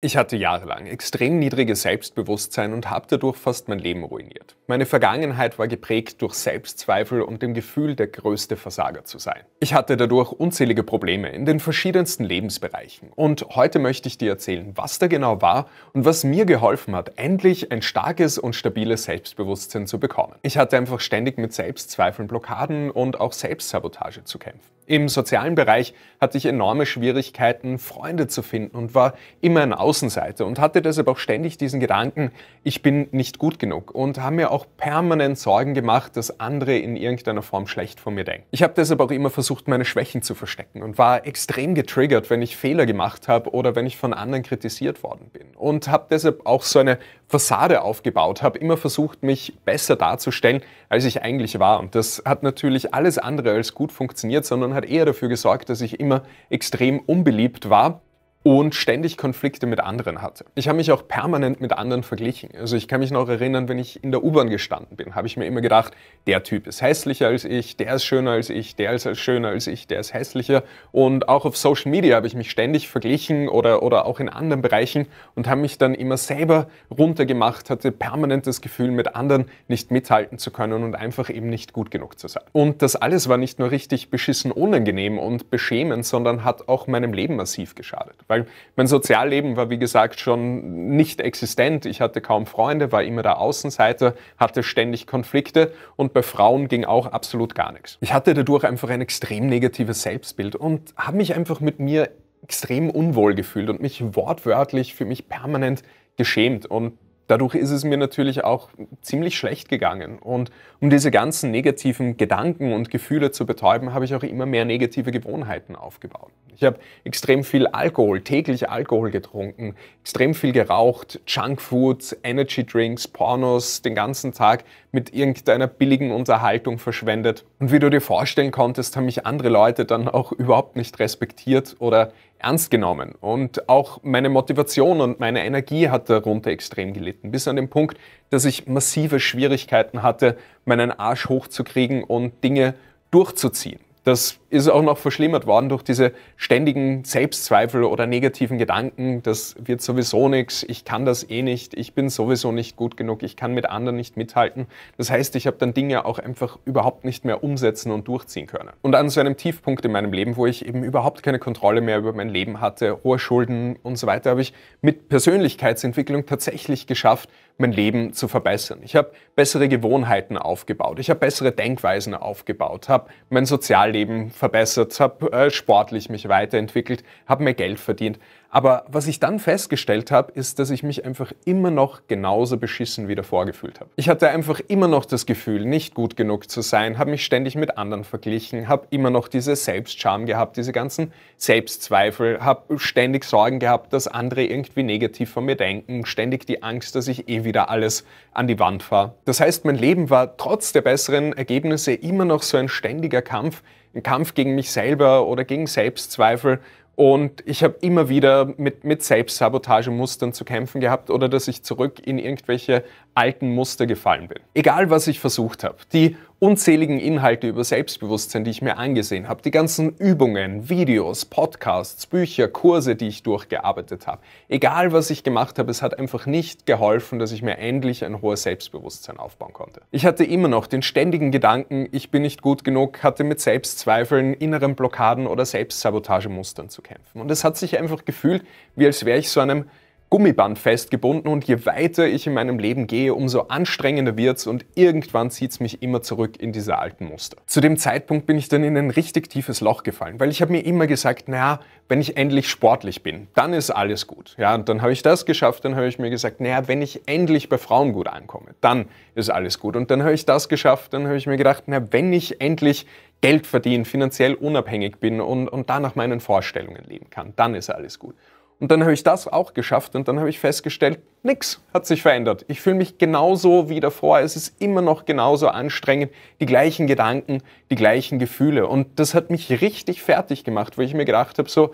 Ich hatte jahrelang extrem niedriges Selbstbewusstsein und habe dadurch fast mein Leben ruiniert. Meine Vergangenheit war geprägt durch Selbstzweifel und dem Gefühl, der größte Versager zu sein. Ich hatte dadurch unzählige Probleme in den verschiedensten Lebensbereichen und heute möchte ich dir erzählen, was da genau war und was mir geholfen hat, endlich ein starkes und stabiles Selbstbewusstsein zu bekommen. Ich hatte einfach ständig mit Selbstzweifeln, Blockaden und auch Selbstsabotage zu kämpfen. Im sozialen Bereich hatte ich enorme Schwierigkeiten, Freunde zu finden und war immer ein Außenseiter und hatte deshalb auch ständig diesen Gedanken, ich bin nicht gut genug und habe mir auch permanent Sorgen gemacht, dass andere in irgendeiner Form schlecht von mir denken. Ich habe deshalb auch immer versucht, meine Schwächen zu verstecken und war extrem getriggert, wenn ich Fehler gemacht habe oder wenn ich von anderen kritisiert worden bin und habe deshalb auch so eine Fassade aufgebaut, habe immer versucht, mich besser darzustellen, als ich eigentlich war. Und das hat natürlich alles andere als gut funktioniert, sondern hat eher dafür gesorgt, dass ich immer extrem unbeliebt war und ständig Konflikte mit anderen hatte. Ich habe mich auch permanent mit anderen verglichen. Also ich kann mich noch erinnern, wenn ich in der U-Bahn gestanden bin, habe ich mir immer gedacht, der Typ ist hässlicher als ich, der ist schöner als ich, der ist schöner als ich, der ist hässlicher. Und auch auf Social Media habe ich mich ständig verglichen oder, oder auch in anderen Bereichen und habe mich dann immer selber runtergemacht, hatte permanent das Gefühl, mit anderen nicht mithalten zu können und einfach eben nicht gut genug zu sein. Und das alles war nicht nur richtig beschissen unangenehm und beschämend, sondern hat auch meinem Leben massiv geschadet. Weil mein Sozialleben war, wie gesagt, schon nicht existent. Ich hatte kaum Freunde, war immer der Außenseiter, hatte ständig Konflikte und bei Frauen ging auch absolut gar nichts. Ich hatte dadurch einfach ein extrem negatives Selbstbild und habe mich einfach mit mir extrem unwohl gefühlt und mich wortwörtlich für mich permanent geschämt und Dadurch ist es mir natürlich auch ziemlich schlecht gegangen. Und um diese ganzen negativen Gedanken und Gefühle zu betäuben, habe ich auch immer mehr negative Gewohnheiten aufgebaut. Ich habe extrem viel Alkohol, täglich Alkohol getrunken, extrem viel geraucht, Junkfood, Energydrinks, Pornos, den ganzen Tag mit irgendeiner billigen Unterhaltung verschwendet. Und wie du dir vorstellen konntest, haben mich andere Leute dann auch überhaupt nicht respektiert oder ernst genommen. Und auch meine Motivation und meine Energie hat darunter extrem gelitten. Bis an den Punkt, dass ich massive Schwierigkeiten hatte, meinen Arsch hochzukriegen und Dinge durchzuziehen. Das ist auch noch verschlimmert worden durch diese ständigen Selbstzweifel oder negativen Gedanken. Das wird sowieso nichts, ich kann das eh nicht, ich bin sowieso nicht gut genug, ich kann mit anderen nicht mithalten. Das heißt, ich habe dann Dinge auch einfach überhaupt nicht mehr umsetzen und durchziehen können. Und an so einem Tiefpunkt in meinem Leben, wo ich eben überhaupt keine Kontrolle mehr über mein Leben hatte, hohe Schulden und so weiter, habe ich mit Persönlichkeitsentwicklung tatsächlich geschafft, mein Leben zu verbessern. Ich habe bessere Gewohnheiten aufgebaut, ich habe bessere Denkweisen aufgebaut, habe mein Sozialleben verbessert, habe äh, sportlich mich weiterentwickelt, habe mehr Geld verdient. Aber was ich dann festgestellt habe, ist, dass ich mich einfach immer noch genauso beschissen wie davor gefühlt habe. Ich hatte einfach immer noch das Gefühl, nicht gut genug zu sein, habe mich ständig mit anderen verglichen, habe immer noch diese Selbstscham gehabt, diese ganzen Selbstzweifel, habe ständig Sorgen gehabt, dass andere irgendwie negativ von mir denken, ständig die Angst, dass ich eh wieder alles an die Wand fahre. Das heißt, mein Leben war trotz der besseren Ergebnisse immer noch so ein ständiger Kampf, ein Kampf gegen mich selber oder gegen Selbstzweifel, und ich habe immer wieder mit, mit Selbstsabotagemustern zu kämpfen gehabt oder dass ich zurück in irgendwelche alten Muster gefallen bin. Egal, was ich versucht habe. Die unzähligen Inhalte über Selbstbewusstsein, die ich mir angesehen habe, die ganzen Übungen, Videos, Podcasts, Bücher, Kurse, die ich durchgearbeitet habe. Egal was ich gemacht habe, es hat einfach nicht geholfen, dass ich mir endlich ein hohes Selbstbewusstsein aufbauen konnte. Ich hatte immer noch den ständigen Gedanken, ich bin nicht gut genug, hatte mit Selbstzweifeln, inneren Blockaden oder Selbstsabotagemustern zu kämpfen. Und es hat sich einfach gefühlt, wie als wäre ich so einem Gummiband festgebunden und je weiter ich in meinem Leben gehe, umso anstrengender wird's und irgendwann zieht's mich immer zurück in diese alten Muster. Zu dem Zeitpunkt bin ich dann in ein richtig tiefes Loch gefallen, weil ich habe mir immer gesagt, naja, wenn ich endlich sportlich bin, dann ist alles gut. Ja, und dann habe ich das geschafft, dann habe ich mir gesagt, naja, wenn ich endlich bei Frauen gut ankomme, dann ist alles gut. Und dann habe ich das geschafft, dann habe ich mir gedacht, na, wenn ich endlich Geld verdiene, finanziell unabhängig bin und, und da nach meinen Vorstellungen leben kann, dann ist alles gut. Und dann habe ich das auch geschafft und dann habe ich festgestellt, nichts hat sich verändert. Ich fühle mich genauso wie davor. Es ist immer noch genauso anstrengend. Die gleichen Gedanken, die gleichen Gefühle. Und das hat mich richtig fertig gemacht, wo ich mir gedacht habe, so,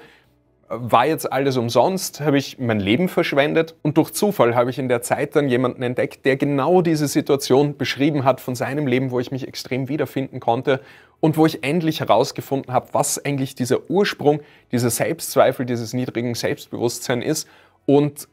war jetzt alles umsonst, habe ich mein Leben verschwendet und durch Zufall habe ich in der Zeit dann jemanden entdeckt, der genau diese Situation beschrieben hat von seinem Leben, wo ich mich extrem wiederfinden konnte und wo ich endlich herausgefunden habe, was eigentlich dieser Ursprung dieser Selbstzweifel, dieses niedrigen Selbstbewusstsein ist und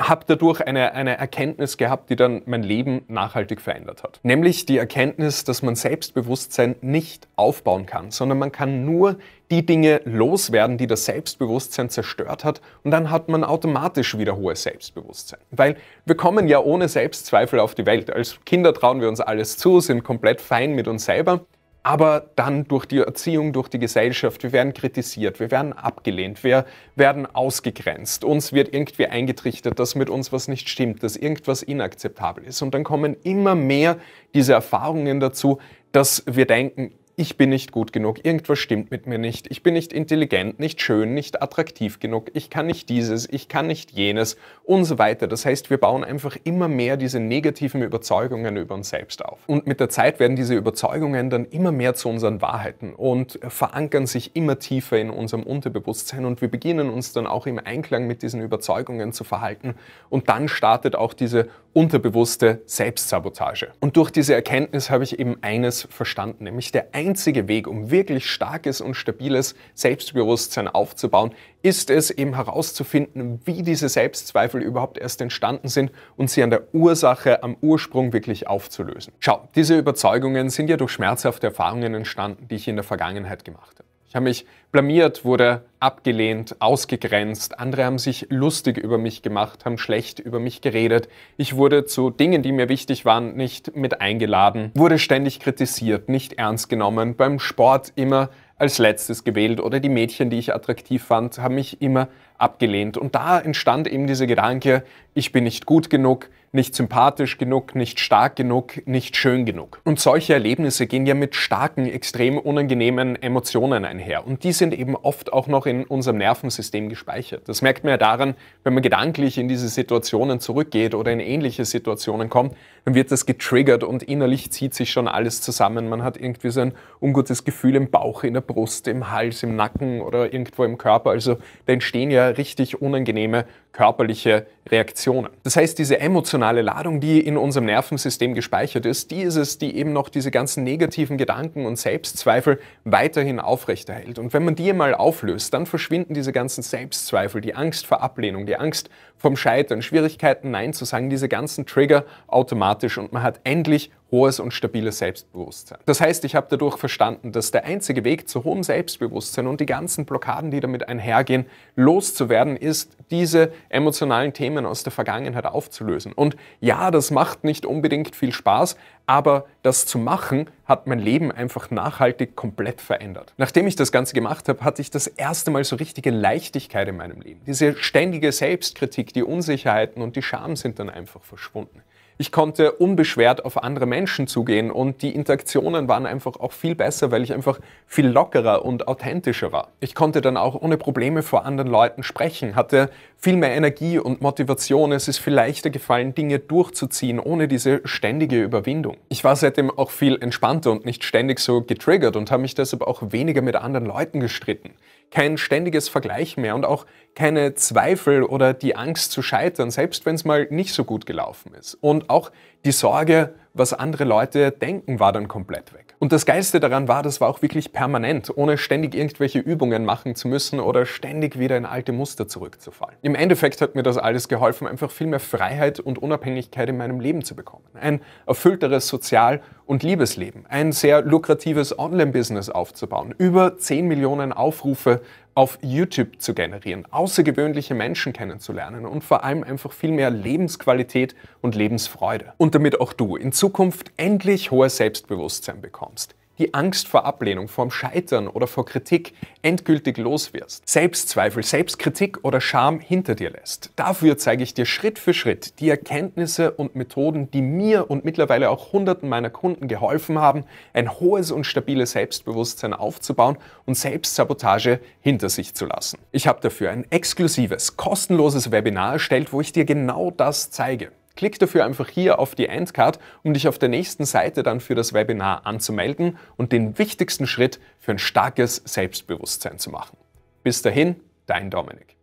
habe dadurch eine, eine Erkenntnis gehabt, die dann mein Leben nachhaltig verändert hat. Nämlich die Erkenntnis, dass man Selbstbewusstsein nicht aufbauen kann, sondern man kann nur die Dinge loswerden, die das Selbstbewusstsein zerstört hat und dann hat man automatisch wieder hohes Selbstbewusstsein. Weil wir kommen ja ohne Selbstzweifel auf die Welt. Als Kinder trauen wir uns alles zu, sind komplett fein mit uns selber aber dann durch die Erziehung, durch die Gesellschaft, wir werden kritisiert, wir werden abgelehnt, wir werden ausgegrenzt, uns wird irgendwie eingetrichtert, dass mit uns was nicht stimmt, dass irgendwas inakzeptabel ist. Und dann kommen immer mehr diese Erfahrungen dazu, dass wir denken, ich bin nicht gut genug, irgendwas stimmt mit mir nicht, ich bin nicht intelligent, nicht schön, nicht attraktiv genug, ich kann nicht dieses, ich kann nicht jenes und so weiter. Das heißt, wir bauen einfach immer mehr diese negativen Überzeugungen über uns selbst auf. Und mit der Zeit werden diese Überzeugungen dann immer mehr zu unseren Wahrheiten und verankern sich immer tiefer in unserem Unterbewusstsein und wir beginnen uns dann auch im Einklang mit diesen Überzeugungen zu verhalten und dann startet auch diese unterbewusste Selbstsabotage. Und durch diese Erkenntnis habe ich eben eines verstanden, nämlich der Ein einzige Weg, um wirklich starkes und stabiles Selbstbewusstsein aufzubauen, ist es eben herauszufinden, wie diese Selbstzweifel überhaupt erst entstanden sind und sie an der Ursache, am Ursprung wirklich aufzulösen. Schau, diese Überzeugungen sind ja durch schmerzhafte Erfahrungen entstanden, die ich in der Vergangenheit gemacht habe. Ich habe mich blamiert, wurde abgelehnt, ausgegrenzt, andere haben sich lustig über mich gemacht, haben schlecht über mich geredet, ich wurde zu Dingen, die mir wichtig waren, nicht mit eingeladen, wurde ständig kritisiert, nicht ernst genommen, beim Sport immer als letztes gewählt oder die Mädchen, die ich attraktiv fand, haben mich immer abgelehnt. Und da entstand eben dieser Gedanke, ich bin nicht gut genug, nicht sympathisch genug, nicht stark genug, nicht schön genug. Und solche Erlebnisse gehen ja mit starken, extrem unangenehmen Emotionen einher. Und die sind eben oft auch noch in unserem Nervensystem gespeichert. Das merkt man ja daran, wenn man gedanklich in diese Situationen zurückgeht oder in ähnliche Situationen kommt, dann wird das getriggert und innerlich zieht sich schon alles zusammen. Man hat irgendwie so ein ungutes Gefühl im Bauch, in der Brust, im Hals, im Nacken oder irgendwo im Körper. Also da entstehen ja richtig unangenehme körperliche Reaktionen. Das heißt, diese emotionale Ladung, die in unserem Nervensystem gespeichert ist, die ist es, die eben noch diese ganzen negativen Gedanken und Selbstzweifel weiterhin aufrechterhält. Und wenn man die mal auflöst, dann verschwinden diese ganzen Selbstzweifel, die Angst vor Ablehnung, die Angst vom Scheitern, Schwierigkeiten, Nein zu sagen, diese ganzen Trigger automatisch und man hat endlich hohes und stabiles Selbstbewusstsein. Das heißt, ich habe dadurch verstanden, dass der einzige Weg zu hohem Selbstbewusstsein und die ganzen Blockaden, die damit einhergehen, loszuwerden, ist, diese emotionalen Themen Themen aus der Vergangenheit aufzulösen. Und ja, das macht nicht unbedingt viel Spaß, aber das zu machen hat mein Leben einfach nachhaltig komplett verändert. Nachdem ich das Ganze gemacht habe, hatte ich das erste Mal so richtige Leichtigkeit in meinem Leben. Diese ständige Selbstkritik, die Unsicherheiten und die Scham sind dann einfach verschwunden ich konnte unbeschwert auf andere Menschen zugehen und die Interaktionen waren einfach auch viel besser, weil ich einfach viel lockerer und authentischer war. Ich konnte dann auch ohne Probleme vor anderen Leuten sprechen, hatte viel mehr Energie und Motivation. Es ist viel leichter gefallen, Dinge durchzuziehen, ohne diese ständige Überwindung. Ich war seitdem auch viel entspannter und nicht ständig so getriggert und habe mich deshalb auch weniger mit anderen Leuten gestritten kein ständiges Vergleich mehr und auch keine Zweifel oder die Angst zu scheitern, selbst wenn es mal nicht so gut gelaufen ist. Und auch die Sorge, was andere Leute denken, war dann komplett weg. Und das Geiste daran war, das war auch wirklich permanent, ohne ständig irgendwelche Übungen machen zu müssen oder ständig wieder in alte Muster zurückzufallen. Im Endeffekt hat mir das alles geholfen, einfach viel mehr Freiheit und Unabhängigkeit in meinem Leben zu bekommen. Ein erfüllteres Sozial- und Liebesleben, ein sehr lukratives Online-Business aufzubauen, über 10 Millionen Aufrufe auf YouTube zu generieren, außergewöhnliche Menschen kennenzulernen und vor allem einfach viel mehr Lebensqualität und Lebensfreude. Und damit auch du in Zukunft endlich hohes Selbstbewusstsein bekommst die Angst vor Ablehnung, vor dem Scheitern oder vor Kritik endgültig loswirst, Selbstzweifel, Selbstkritik oder Scham hinter dir lässt. Dafür zeige ich dir Schritt für Schritt die Erkenntnisse und Methoden, die mir und mittlerweile auch Hunderten meiner Kunden geholfen haben, ein hohes und stabiles Selbstbewusstsein aufzubauen und Selbstsabotage hinter sich zu lassen. Ich habe dafür ein exklusives, kostenloses Webinar erstellt, wo ich dir genau das zeige. Klick dafür einfach hier auf die Endcard, um dich auf der nächsten Seite dann für das Webinar anzumelden und den wichtigsten Schritt für ein starkes Selbstbewusstsein zu machen. Bis dahin, dein Dominik.